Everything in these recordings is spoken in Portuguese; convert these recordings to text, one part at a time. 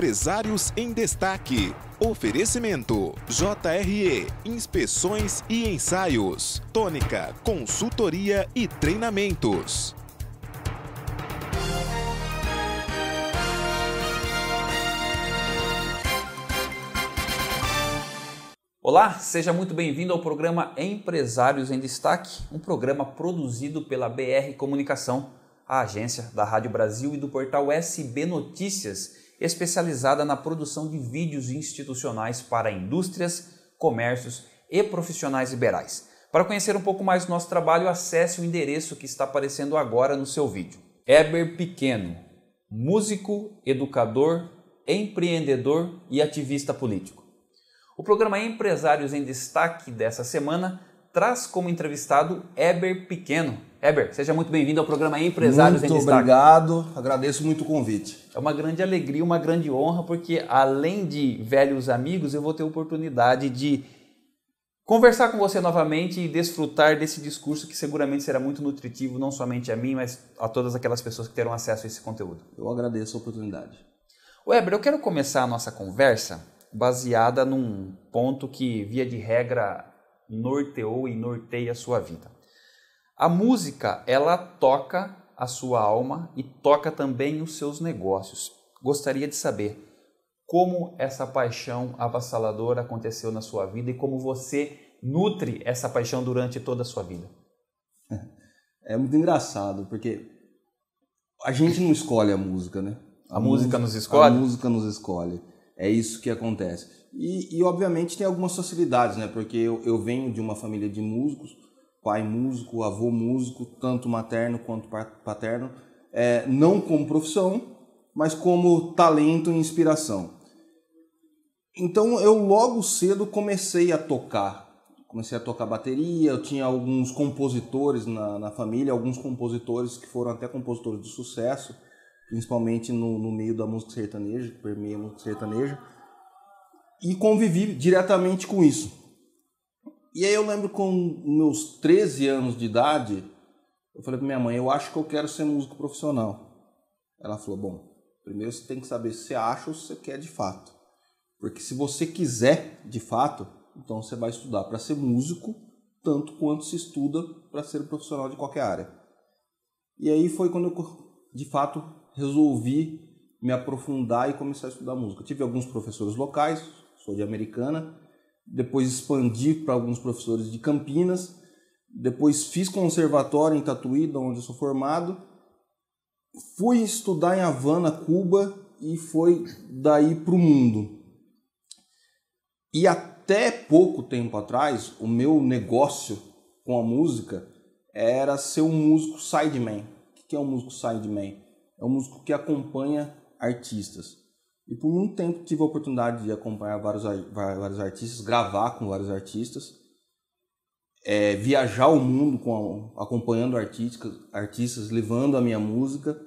Empresários em Destaque. Oferecimento: JRE, inspeções e ensaios, tônica, consultoria e treinamentos. Olá, seja muito bem-vindo ao programa Empresários em Destaque, um programa produzido pela BR Comunicação, a agência da Rádio Brasil e do portal SB Notícias especializada na produção de vídeos institucionais para indústrias, comércios e profissionais liberais. Para conhecer um pouco mais do nosso trabalho, acesse o endereço que está aparecendo agora no seu vídeo. Eber Pequeno, músico, educador, empreendedor e ativista político. O programa Empresários em Destaque dessa semana traz como entrevistado Eber Pequeno. Eber, seja muito bem-vindo ao programa Empresários muito em Destaque. Muito obrigado, agradeço muito o convite. É uma grande alegria, uma grande honra, porque além de velhos amigos, eu vou ter a oportunidade de conversar com você novamente e desfrutar desse discurso que seguramente será muito nutritivo, não somente a mim, mas a todas aquelas pessoas que terão acesso a esse conteúdo. Eu agradeço a oportunidade. Weber, eu quero começar a nossa conversa baseada num ponto que, via de regra, norteou e norteia a sua vida. A música, ela toca a sua alma e toca também os seus negócios. Gostaria de saber como essa paixão avassaladora aconteceu na sua vida e como você nutre essa paixão durante toda a sua vida. É, muito engraçado, porque a gente não escolhe a música, né? A, a música, música nos escolhe? A música nos escolhe. É isso que acontece. E, e obviamente tem algumas facilidades, né? Porque eu, eu, venho de uma família de músicos, pai músico, avô músico, tanto materno quanto paterno, é, não como profissão, mas como talento e inspiração. Então eu logo cedo comecei a tocar. Comecei a tocar bateria, eu tinha alguns compositores na, na família, alguns compositores que foram até compositores de sucesso principalmente no, no meio da música sertaneja, que permeia a música sertaneja, e convivi diretamente com isso. E aí eu lembro com meus 13 anos de idade, eu falei para minha mãe, eu acho que eu quero ser músico profissional. Ela falou, bom, primeiro você tem que saber se você acha ou se você quer de fato. Porque se você quiser de fato, então você vai estudar para ser músico, tanto quanto se estuda para ser profissional de qualquer área. E aí foi quando eu, de fato, resolvi me aprofundar e começar a estudar música. Tive alguns professores locais, sou de Americana, depois expandi para alguns professores de Campinas, depois fiz conservatório em Tatuí, de onde sou formado, fui estudar em Havana, Cuba, e foi daí para o mundo. E até pouco tempo atrás, o meu negócio com a música era ser um músico sideman. O que é um músico sideman? é um músico que acompanha artistas. E por um tempo tive a oportunidade de acompanhar vários, vários artistas, gravar com vários artistas, é, viajar o mundo com, acompanhando artistas, artistas, levando a minha música.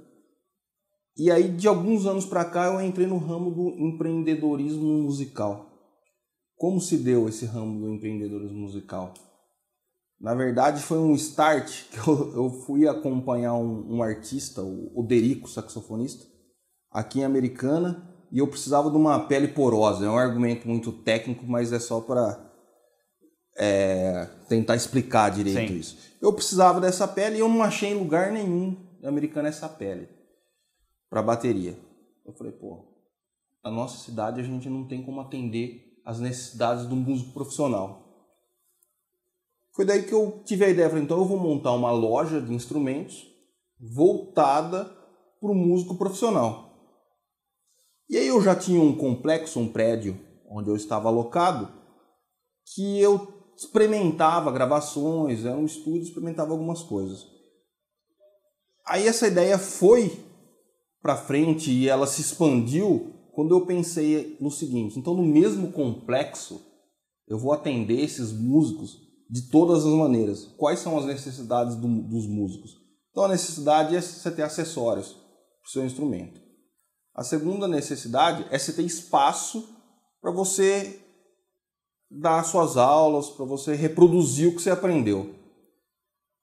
E aí, de alguns anos para cá, eu entrei no ramo do empreendedorismo musical. Como se deu esse ramo do empreendedorismo musical? Na verdade, foi um start que eu, eu fui acompanhar um, um artista, o, o Derico, saxofonista, aqui em Americana, e eu precisava de uma pele porosa. É um argumento muito técnico, mas é só para é, tentar explicar direito Sim. isso. Eu precisava dessa pele e eu não achei em lugar nenhum americana essa pele para bateria. Eu falei, pô, na nossa cidade a gente não tem como atender as necessidades do músico profissional. Foi daí que eu tive a ideia, falei, então eu vou montar uma loja de instrumentos voltada para o músico profissional. E aí eu já tinha um complexo, um prédio onde eu estava alocado, que eu experimentava gravações, era um estúdio, experimentava algumas coisas. Aí essa ideia foi para frente e ela se expandiu quando eu pensei no seguinte: então no mesmo complexo eu vou atender esses músicos de todas as maneiras. Quais são as necessidades do, dos músicos? Então, a necessidade é você ter acessórios para o seu instrumento. A segunda necessidade é você ter espaço para você dar suas aulas, para você reproduzir o que você aprendeu.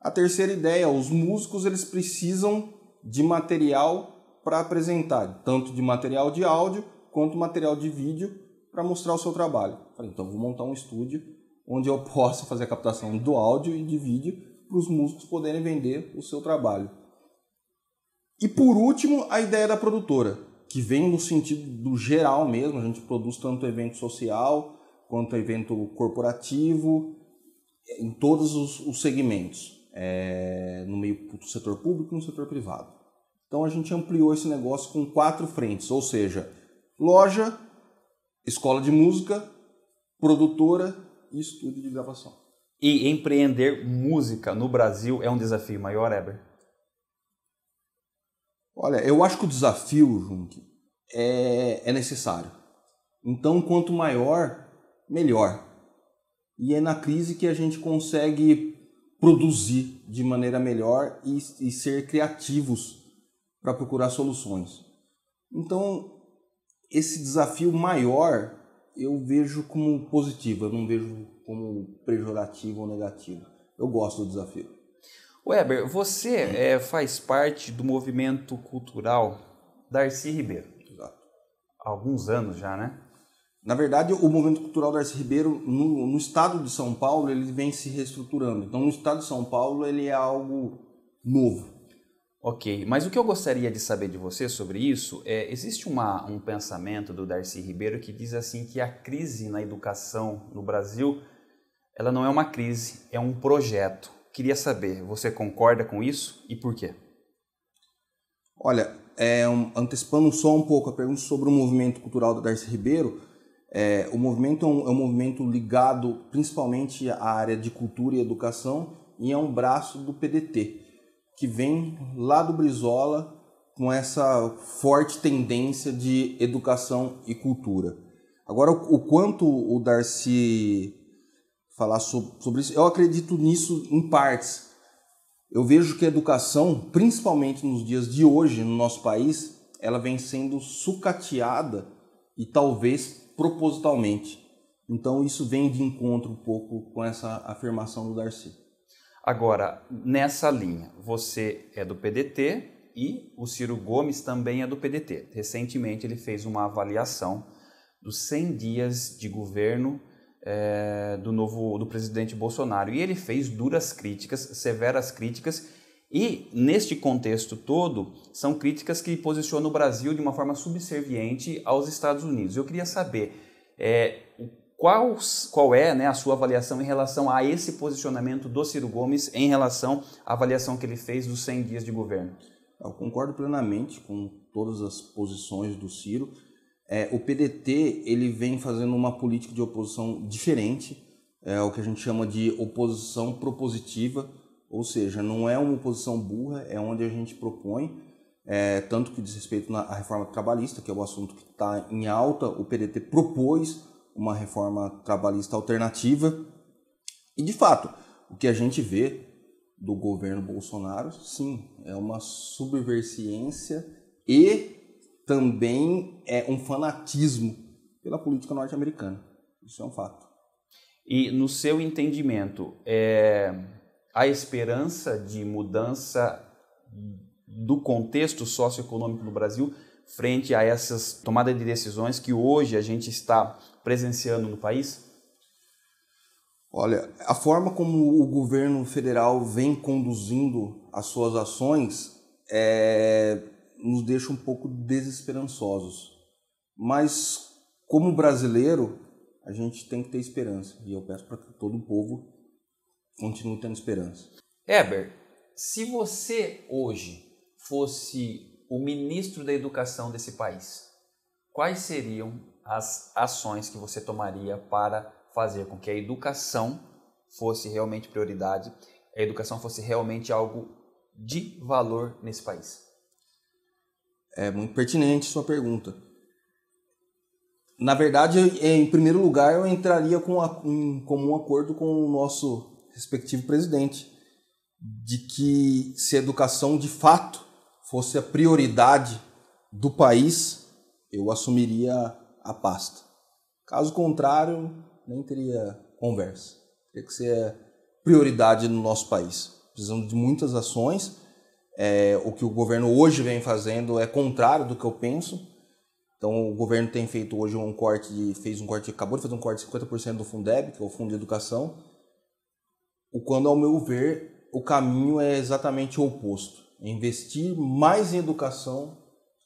A terceira ideia, os músicos eles precisam de material para apresentar, tanto de material de áudio quanto material de vídeo para mostrar o seu trabalho. Falei, então vou montar um estúdio onde eu posso fazer a captação do áudio e de vídeo para os músicos poderem vender o seu trabalho. E por último, a ideia da produtora, que vem no sentido do geral mesmo, a gente produz tanto evento social quanto evento corporativo, é, em todos os, os segmentos, é, no meio do setor público e no setor privado. Então a gente ampliou esse negócio com quatro frentes, ou seja, loja, escola de música, produtora estúdio de gravação. E empreender música no Brasil é um desafio maior, Eber? Olha, eu acho que o desafio, Junk, é, é necessário. Então, quanto maior, melhor. E é na crise que a gente consegue produzir de maneira melhor e, e ser criativos para procurar soluções. Então, esse desafio maior eu vejo como positivo, eu não vejo como pejorativo ou negativo. Eu gosto do desafio. Weber, você é, faz parte do movimento cultural Darcy Ribeiro. Exato. Há alguns anos já, né? Na verdade, o movimento cultural Darcy Ribeiro, no, no estado de São Paulo, ele vem se reestruturando. Então, no estado de São Paulo, ele é algo novo Ok, mas o que eu gostaria de saber de você sobre isso é: existe uma, um pensamento do Darcy Ribeiro que diz assim que a crise na educação no Brasil ela não é uma crise, é um projeto. Queria saber, você concorda com isso e por quê? Olha, é, um, antecipando só um pouco a pergunta sobre o movimento cultural do Darcy Ribeiro, é, o movimento é um, é um movimento ligado principalmente à área de cultura e educação e é um braço do PDT que vem lá do Brizola com essa forte tendência de educação e cultura. Agora, o quanto o Darcy falar sobre isso, eu acredito nisso em partes. Eu vejo que a educação, principalmente nos dias de hoje no nosso país, ela vem sendo sucateada e talvez propositalmente. Então isso vem de encontro um pouco com essa afirmação do Darcy. Agora, nessa linha, você é do PDT e o Ciro Gomes também é do PDT. Recentemente ele fez uma avaliação dos 100 dias de governo é, do novo do presidente Bolsonaro e ele fez duras críticas, severas críticas e neste contexto todo são críticas que posicionam o Brasil de uma forma subserviente aos Estados Unidos. Eu queria saber é, qual, qual é né, a sua avaliação em relação a esse posicionamento do Ciro Gomes em relação à avaliação que ele fez dos 100 dias de governo? Eu concordo plenamente com todas as posições do Ciro. É, o PDT ele vem fazendo uma política de oposição diferente, é o que a gente chama de oposição propositiva, ou seja, não é uma oposição burra, é onde a gente propõe, é, tanto que diz respeito à reforma trabalhista, que é o assunto que está em alta, o PDT propôs uma reforma trabalhista alternativa. E de fato, o que a gente vê do governo Bolsonaro, sim, é uma subversiência e também é um fanatismo pela política norte-americana. Isso é um fato. E no seu entendimento, é, a esperança de mudança do contexto socioeconômico do Brasil frente a essas tomadas de decisões que hoje a gente está presenciando no país? Olha, a forma como o governo federal vem conduzindo as suas ações é, nos deixa um pouco desesperançosos. Mas, como brasileiro, a gente tem que ter esperança. E eu peço para que todo o povo continue tendo esperança. Eber, se você hoje fosse o ministro da educação desse país, quais seriam as ações que você tomaria para fazer com que a educação fosse realmente prioridade, a educação fosse realmente algo de valor nesse país? É muito pertinente sua pergunta. Na verdade, em primeiro lugar, eu entraria com a, em comum acordo com o nosso respectivo presidente de que se a educação de fato fosse a prioridade do país, eu assumiria a pasta. Caso contrário, nem teria conversa. Teria que ser prioridade no nosso país. Precisamos de muitas ações. É, o que o governo hoje vem fazendo é contrário do que eu penso. Então, o governo tem feito hoje um corte, de, fez um corte, acabou de fazer um corte de 50% do Fundeb, que é o Fundo de Educação. O quando, ao meu ver, o caminho é exatamente o oposto. É investir mais em educação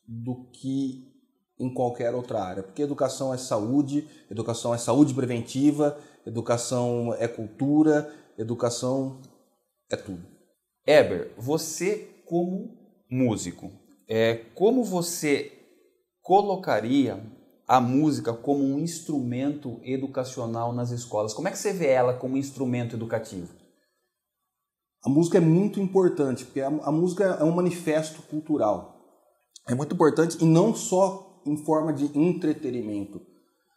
do que em qualquer outra área, porque educação é saúde, educação é saúde preventiva, educação é cultura, educação é tudo. Eber, você como músico, é, como você colocaria a música como um instrumento educacional nas escolas? Como é que você vê ela como instrumento educativo? A música é muito importante, porque a, a música é um manifesto cultural. É muito importante e não só em forma de entretenimento.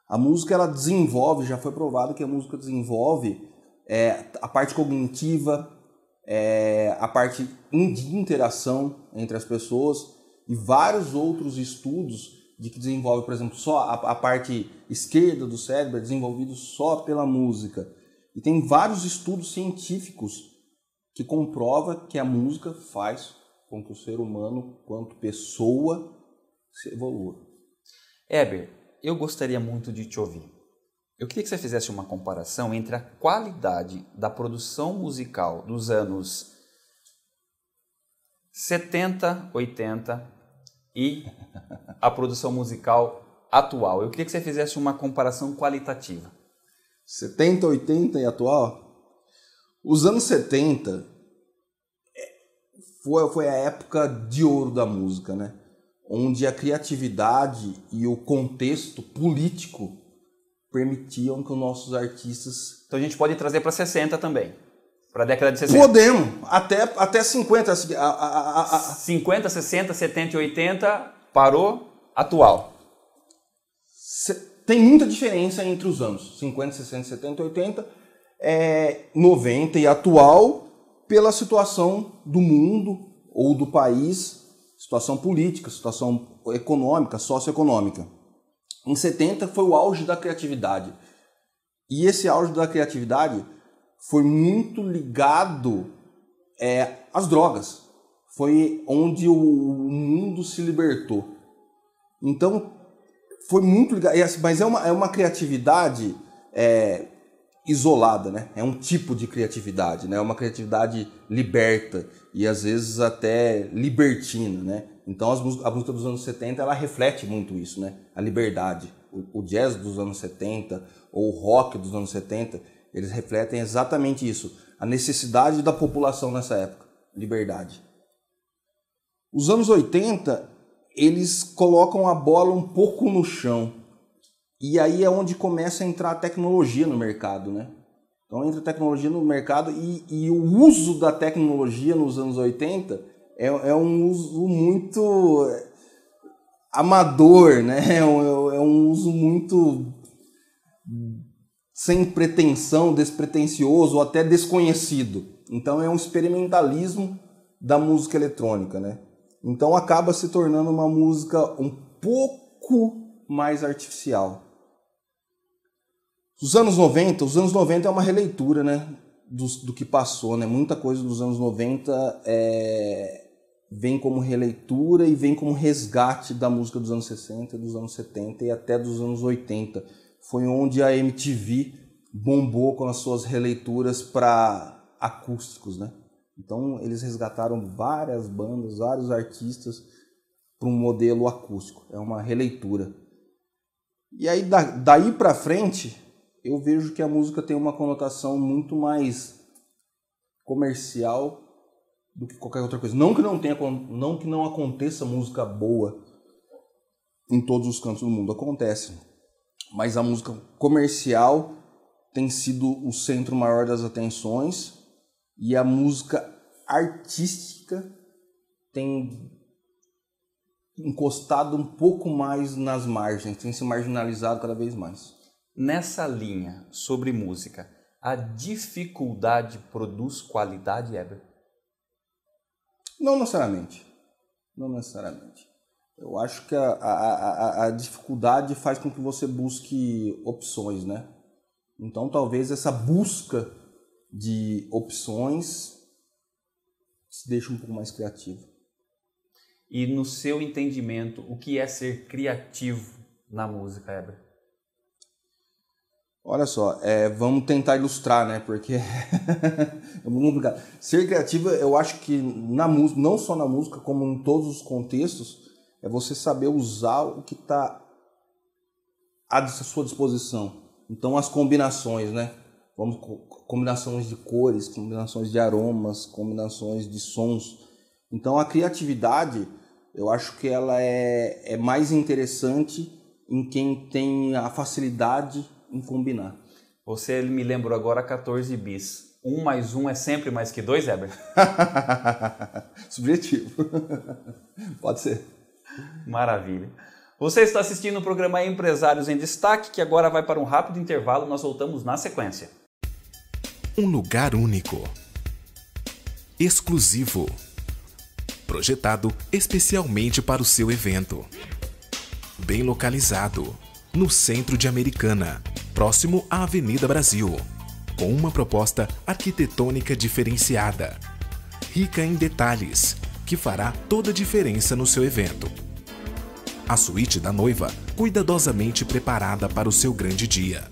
A música ela desenvolve, já foi provado que a música desenvolve é, a parte cognitiva, é, a parte de interação entre as pessoas e vários outros estudos de que desenvolve, por exemplo, só a, a parte esquerda do cérebro é desenvolvido só pela música. E tem vários estudos científicos que comprova que a música faz com que o ser humano, quanto pessoa, se evolua. Heber, eu gostaria muito de te ouvir. Eu queria que você fizesse uma comparação entre a qualidade da produção musical dos anos 70, 80 e a produção musical atual. Eu queria que você fizesse uma comparação qualitativa. 70, 80 e atual? Os anos 70 é, foi, foi a época de ouro da música, né? onde a criatividade e o contexto político permitiam que os nossos artistas. Então a gente pode trazer para 60 também. Para a década de 60. Podemos, até, até 50. A, a, a, 50, 60, 70 e 80 parou atual. Tem muita diferença entre os anos 50, 60, 70, 80, é, 90 e atual, pela situação do mundo ou do país situação política, situação econômica, socioeconômica. Em 70 foi o auge da criatividade. E esse auge da criatividade foi muito ligado é, às drogas. Foi onde o mundo se libertou. Então, foi muito ligado. Assim, mas é uma, é uma criatividade é, isolada, né? É um tipo de criatividade, né? É uma criatividade liberta e às vezes até libertina, né? Então a música dos anos 70 ela reflete muito isso, né? A liberdade. O, o, jazz dos anos 70 ou o rock dos anos 70, eles refletem exatamente isso, a necessidade da população nessa época, liberdade. Os anos 80, eles colocam a bola um pouco no chão e aí é onde começa a entrar a tecnologia no mercado, né? Então entra a tecnologia no mercado e, e o uso da tecnologia nos anos 80 é, é um uso muito é, amador, né? É um, é um uso muito sem pretensão, despretensioso ou até desconhecido. Então é um experimentalismo da música eletrônica, né? Então acaba se tornando uma música um pouco mais artificial. Os anos 90, os anos 90 é uma releitura, né? Do, do que passou, né? Muita coisa dos anos 90 é, vem como releitura e vem como resgate da música dos anos 60, dos anos 70 e até dos anos 80. Foi onde a MTV bombou com as suas releituras para acústicos, né? Então eles resgataram várias bandas, vários artistas para um modelo acústico. É uma releitura. E aí da, daí para frente eu vejo que a música tem uma conotação muito mais comercial do que qualquer outra coisa. Não que não tenha, não que não aconteça música boa em todos os cantos do mundo, acontece. Mas a música comercial tem sido o centro maior das atenções e a música artística tem encostado um pouco mais nas margens, tem se marginalizado cada vez mais nessa linha sobre música, a dificuldade produz qualidade, Heber? Não necessariamente. Não necessariamente. Eu acho que a, a, a, a, dificuldade faz com que você busque opções, né? Então talvez essa busca de opções se deixe um pouco mais criativo. E no seu entendimento, o que é ser criativo na música, Heber? Olha só, é, vamos tentar ilustrar, né? Porque é muito complicado. Ser criativa, eu acho que na música, não só na música, como em todos os contextos, é você saber usar o que está à sua disposição. Então, as combinações, né? Vamos combinações de cores, combinações de aromas, combinações de sons. Então, a criatividade, eu acho que ela é, é mais interessante em quem tem a facilidade em combinar. Você me lembrou agora 14 bis. Um mais um é sempre mais que dois, Heber? Subjetivo. Pode ser. Maravilha. Você está assistindo o programa Empresários em Destaque, que agora vai para um rápido intervalo. Nós voltamos na sequência. Um lugar único. Exclusivo. Projetado especialmente para o seu evento. Bem localizado. No centro de Americana próximo à Avenida Brasil, com uma proposta arquitetônica diferenciada, rica em detalhes, que fará toda a diferença no seu evento. A suíte da noiva, cuidadosamente preparada para o seu grande dia.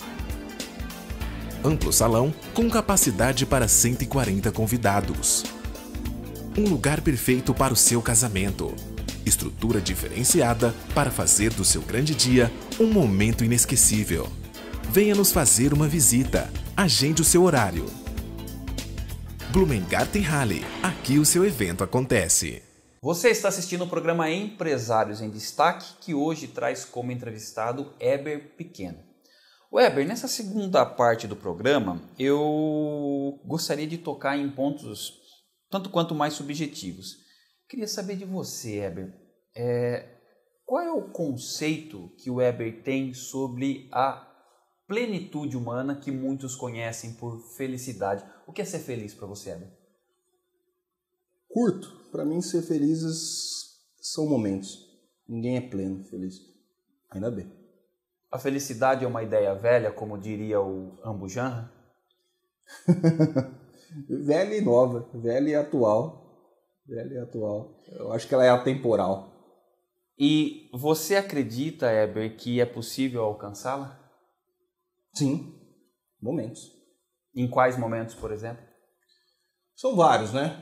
Amplo salão com capacidade para 140 convidados. Um lugar perfeito para o seu casamento. Estrutura diferenciada para fazer do seu grande dia um momento inesquecível. Venha nos fazer uma visita. Agende o seu horário. Blumengarten Rally. Aqui o seu evento acontece. Você está assistindo o programa Empresários em Destaque, que hoje traz como entrevistado Eber Pequeno. Weber, nessa segunda parte do programa, eu gostaria de tocar em pontos tanto quanto mais subjetivos. Queria saber de você, Eber, é, qual é o conceito que o Weber tem sobre a plenitude humana que muitos conhecem por felicidade. O que é ser feliz para você, Adam? Curto. Para mim, ser felizes são momentos. Ninguém é pleno feliz. Ainda bem. A felicidade é uma ideia velha, como diria o Ambujanra? velha e nova, velha e atual. Velha e atual. Eu acho que ela é atemporal. E você acredita, Heber, que é possível alcançá-la? Sim, momentos. Em quais momentos, por exemplo? São vários, né?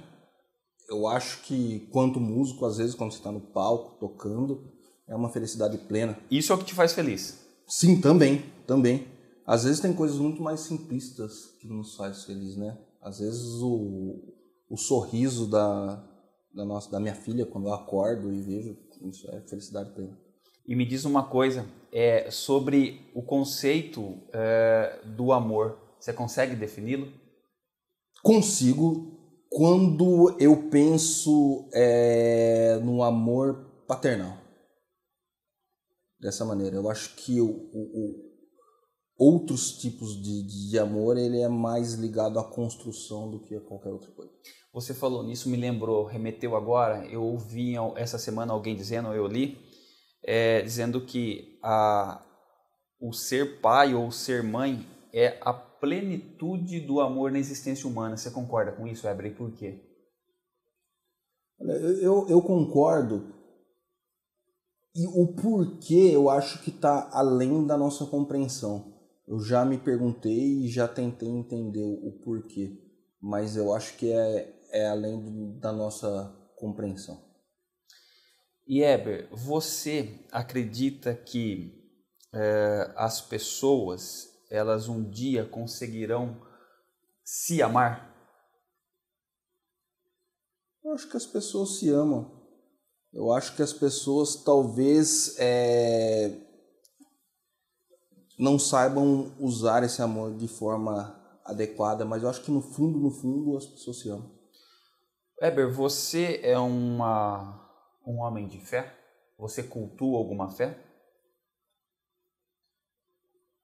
Eu acho que quanto músico, às vezes, quando você está no palco, tocando, é uma felicidade plena. Isso é o que te faz feliz? Sim, também, também. Às vezes tem coisas muito mais simplistas que nos faz feliz, né? Às vezes o, o sorriso da, da, nossa, da minha filha quando eu acordo e vejo, isso é felicidade plena. E me diz uma coisa é, sobre o conceito é, do amor. Você consegue defini-lo? Consigo. Quando eu penso é, no amor paternal. Dessa maneira. Eu acho que o, o, o outros tipos de, de amor ele é mais ligado à construção do que a qualquer outra coisa. Você falou nisso, me lembrou, remeteu agora. Eu ouvi essa semana alguém dizendo, eu li é, dizendo que a, o ser pai ou ser mãe é a plenitude do amor na existência humana. Você concorda com isso, Heber? E por quê? Eu, eu concordo. E o porquê eu acho que está além da nossa compreensão. Eu já me perguntei e já tentei entender o porquê, mas eu acho que é, é além do, da nossa compreensão. E Eber, você acredita que é, as pessoas elas um dia conseguirão se amar? Eu acho que as pessoas se amam. Eu acho que as pessoas talvez é, não saibam usar esse amor de forma adequada, mas eu acho que no fundo, no fundo, as pessoas se amam. Eber, você é uma um homem de fé? Você cultua alguma fé?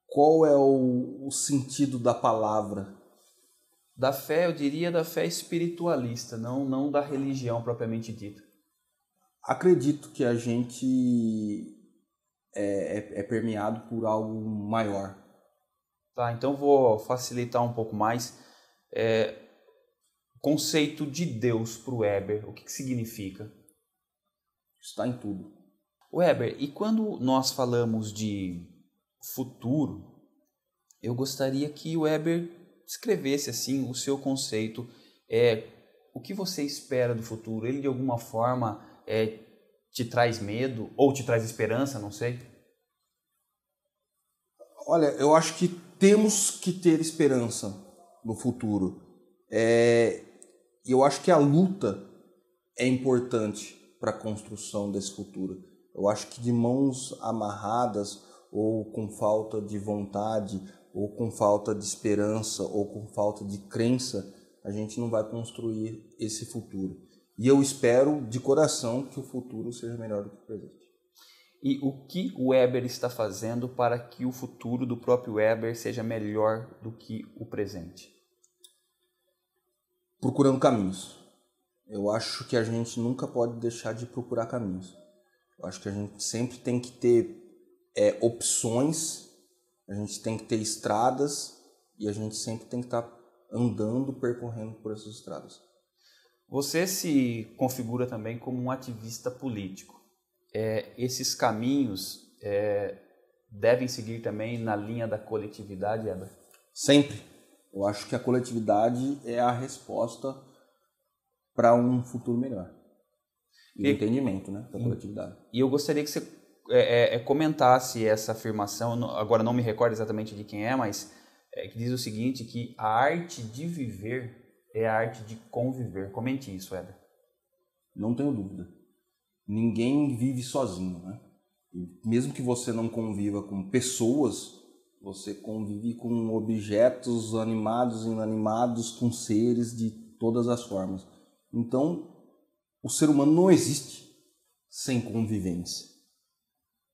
Qual é o, o sentido da palavra? Da fé, eu diria da fé espiritualista, não, não da religião propriamente dita. Acredito que a gente é, é, é permeado por algo maior. Tá, então vou facilitar um pouco mais. É, conceito de Deus para o Weber, o que, que significa? está em tudo. Weber, e quando nós falamos de futuro, eu gostaria que o Weber escrevesse assim o seu conceito, é, o que você espera do futuro? Ele de alguma forma é, te traz medo ou te traz esperança, não sei? Olha, eu acho que temos que ter esperança no futuro. É, e é, eu acho que a luta é importante para a construção desse futuro. Eu acho que de mãos amarradas ou com falta de vontade ou com falta de esperança ou com falta de crença, a gente não vai construir esse futuro. E eu espero de coração que o futuro seja melhor do que o presente. E o que o Weber está fazendo para que o futuro do próprio Weber seja melhor do que o presente? Procurando caminhos eu acho que a gente nunca pode deixar de procurar caminhos. Eu acho que a gente sempre tem que ter é, opções, a gente tem que ter estradas e a gente sempre tem que estar tá andando, percorrendo por essas estradas. Você se configura também como um ativista político. É, esses caminhos é, devem seguir também na linha da coletividade, Eber? Sempre. Eu acho que a coletividade é a resposta para um futuro melhor. E, e entendimento, né, da coletividade. E eu gostaria que você é, é, é comentasse essa afirmação, agora não me recordo exatamente de quem é, mas é, que diz o seguinte, que a arte de viver é a arte de conviver. Comente isso, Eda. Não tenho dúvida. Ninguém vive sozinho, né? E mesmo que você não conviva com pessoas, você convive com objetos animados, e inanimados, com seres de todas as formas. Então, o ser humano não existe sem convivência.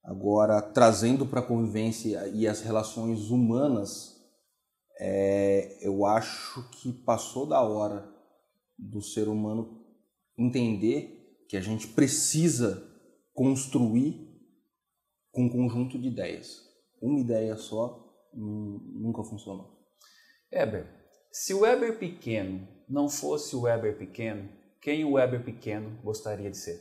Agora, trazendo para a convivência e as relações humanas, é, eu acho que passou da hora do ser humano entender que a gente precisa construir com um conjunto de ideias. Uma ideia só nunca funcionou. Weber, se o Weber pequeno não fosse o Weber pequeno, quem o Weber pequeno gostaria de ser?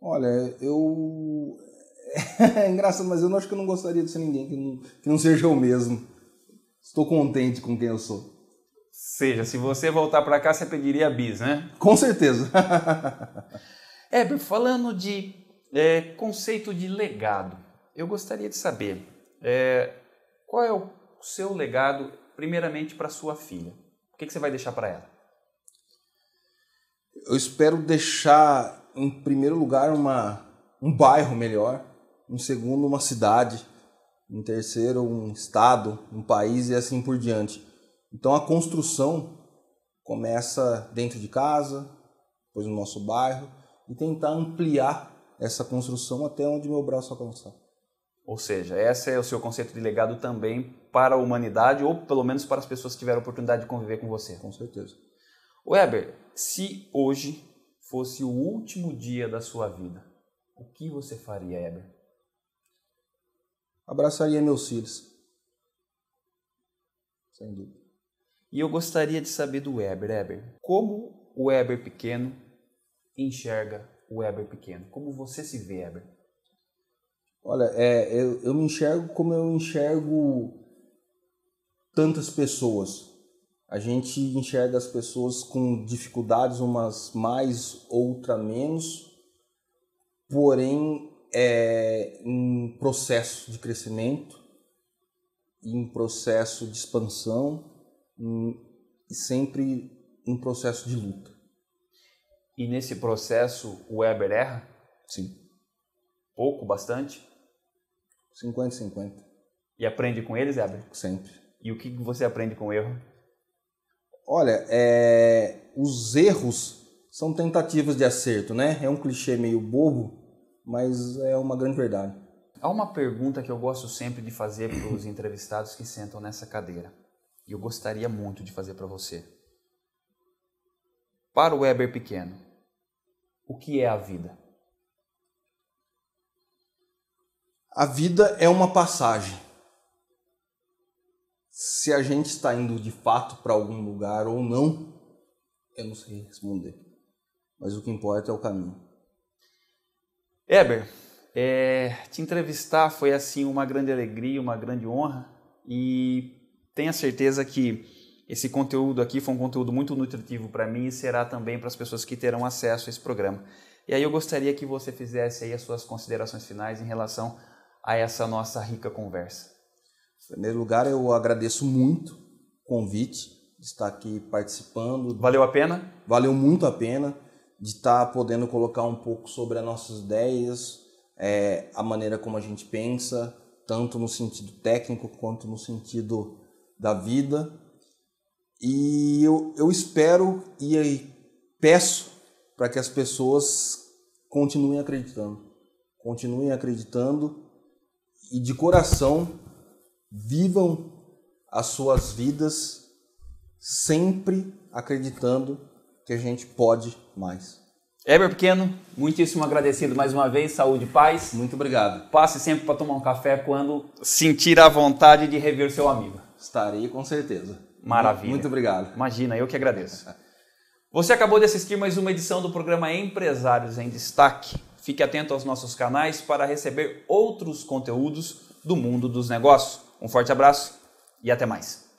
Olha, eu. é engraçado, mas eu não acho que eu não gostaria de ser ninguém que não, que não seja eu mesmo. Estou contente com quem eu sou. Seja, se você voltar para cá, você pediria a bis, né? Com certeza. Heber, falando de é, conceito de legado, eu gostaria de saber é, qual é o seu legado primeiramente para sua filha? O que, que você vai deixar para ela? Eu espero deixar, em primeiro lugar, uma, um bairro melhor, em segundo, uma cidade, em terceiro, um estado, um país e assim por diante. Então a construção começa dentro de casa, depois no nosso bairro, e tentar ampliar essa construção até onde meu braço alcançar. Ou seja, esse é o seu conceito de legado também para a humanidade, ou pelo menos para as pessoas que tiveram a oportunidade de conviver com você. Com certeza. Weber, se hoje fosse o último dia da sua vida, o que você faria, Weber? Abraçaria meus filhos. Sem dúvida. E eu gostaria de saber do Weber, Weber, como o Weber pequeno enxerga o Weber pequeno? Como você se vê, Weber? Olha, é, eu, eu me enxergo como eu enxergo tantas pessoas. A gente enxerga as pessoas com dificuldades, umas mais, outra menos, porém é, um processo de crescimento, um processo de expansão, e sempre um processo de luta. E nesse processo o Weber erra? Sim. Pouco, bastante? 50-50. E aprende com eles, abre Sempre. E o que você aprende com o erro? Olha, é... os erros são tentativas de acerto, né? É um clichê meio bobo, mas é uma grande verdade. Há uma pergunta que eu gosto sempre de fazer para os entrevistados que sentam nessa cadeira. E eu gostaria muito de fazer para você. Para o Weber pequeno, o que é a vida? A vida é uma passagem. Se a gente está indo de fato para algum lugar ou não, eu não sei responder. Mas o que importa é o caminho. Eber, é, te entrevistar foi assim uma grande alegria, uma grande honra e tenha certeza que esse conteúdo aqui foi um conteúdo muito nutritivo para mim e será também para as pessoas que terão acesso a esse programa. E aí eu gostaria que você fizesse aí as suas considerações finais em relação a essa nossa rica conversa. Em primeiro lugar, eu agradeço muito o convite de estar aqui participando. Valeu a pena? Valeu muito a pena de estar podendo colocar um pouco sobre as nossas ideias, é, a maneira como a gente pensa, tanto no sentido técnico quanto no sentido da vida. E eu, eu espero e aí peço para que as pessoas continuem acreditando. Continuem acreditando e de coração vivam as suas vidas sempre acreditando que a gente pode mais. Eber Pequeno, muitíssimo agradecido mais uma vez, saúde e paz. Muito obrigado. Passe sempre para tomar um café quando sentir a vontade de rever seu amigo. Estarei com certeza. Maravilha. Muito obrigado. Imagina, eu que agradeço. Você acabou de assistir mais uma edição do programa Empresários em Destaque. Fique atento aos nossos canais para receber outros conteúdos do mundo dos negócios. Um forte abraço e até mais.